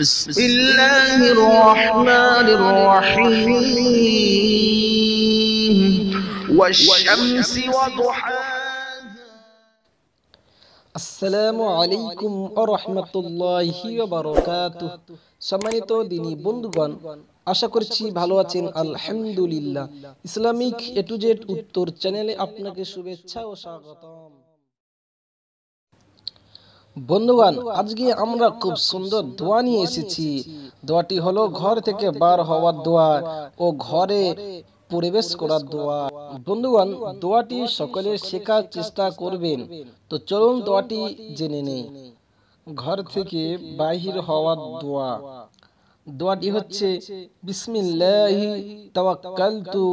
بسم الله الرحمن الرحيم والشمس وضحاها السلام عليكم ورحمة الله وبركاته সম্মানিত দিনী বন্ধুগণ আশা করছি ভালো আছেন আলহামদুলিল্লাহ ইসলামিক এ টু জেড উত্তর চ্যানেলে আপনাকে শুভেচ্ছা ও স্বাগতম বন্ধুগান আজকে আমরা খুব সুন্দর দোয়া নিয়ে এসেছি দোয়াটি হলো ঘর থেকে বার হওয়ার দোয়া ও ঘরে পরিবেশ করার দোয়া বন্ধুগান দোয়াটি সকলে শেখার চেষ্টা করবেন তো চলুন দোয়াটি জেনে নেই ঘর থেকে বাহির হওয়ার দোয়া দোয়াটি হচ্ছে বিসমিল্লাহি তাওয়াক্কালতু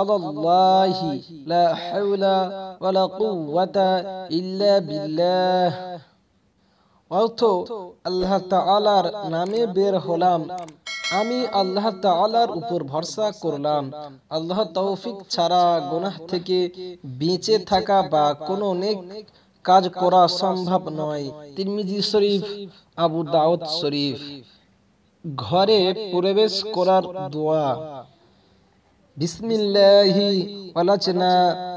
আলাল্লাহি লা হাওলা ওয়ালা কুওয়াতা ইল্লা বিল্লাহ অর্থ আল্লাহ তালার নামে বের হলাম আমি আল্লাহ তালার উপর ভরসা করলাম আল্লাহ তৌফিক ছাড়া গুনাহ থেকে বেঁচে থাকা বা কোনো নেক কাজ করা সম্ভব নয় তিরমিজি শরীফ আবু দাউদ শরীফ ঘরে প্রবেশ করার দোয়া বিসমিল্লাহি ওয়ালাচনা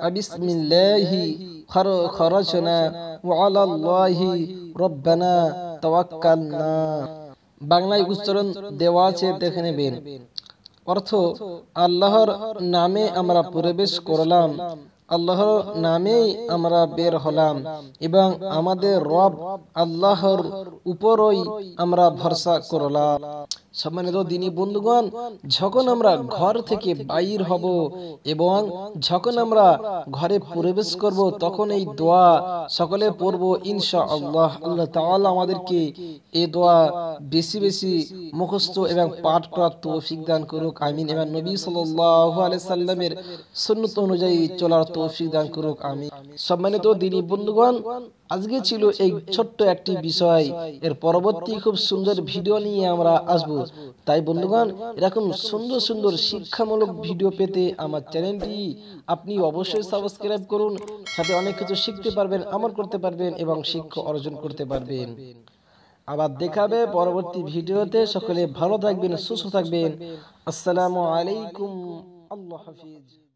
আবিসমিল্লাহি খরচনা ওয়ালাল্লাহি রব্বানা তাওয়াক্কালনা বাংলায় উচ্চারণ দেওয়া আছে দেখে নেবেন অর্থ আল্লাহর নামে আমরা প্রবেশ করলাম আল্লাহর নামেই আমরা বের হলাম এবং আমাদের রব আল্লাহর উপরই আমরা ভরসা করলাম সম্মানিত দিনী বন্ধুগণ যখন আমরা ঘর থেকে বাইর হব এবং যখন আমরা ঘরে প্রবেশ করব তখন এই দোয়া সকলে পড়ব ইনশা আল্লাহ আল্লাহ তাআলা আমাদেরকে এই দোয়া বেশি বেশি মুখস্থ এবং পাঠ করার তৌফিক দান করুক আমিন এবং নবী সাল্লাল্লাহু আলাইহি সাল্লামের সুন্নাত অনুযায়ী চলার তৌফিক দান করুক আমিন সম্মানিত দিনী বন্ধুগণ আজকে ছিল এই ছোট্ট একটি বিষয় এর পরবর্তী খুব সুন্দর ভিডিও নিয়ে আমরা আসব তাই বন্ধুগণ এরকম সুন্দর সুন্দর শিক্ষামূলক ভিডিও পেতে আমার চ্যানেলটি আপনি অবশ্যই সাবস্ক্রাইব করুন সাথে অনেক কিছু শিখতে পারবেন আমার করতে পারবেন এবং শিক্ষা অর্জন করতে পারবেন আবার দেখাবে পরবর্তী ভিডিওতে সকলে ভালো থাকবেন সুস্থ থাকবেন আসসালামু আলাইকুম আল্লাহ হাফিজ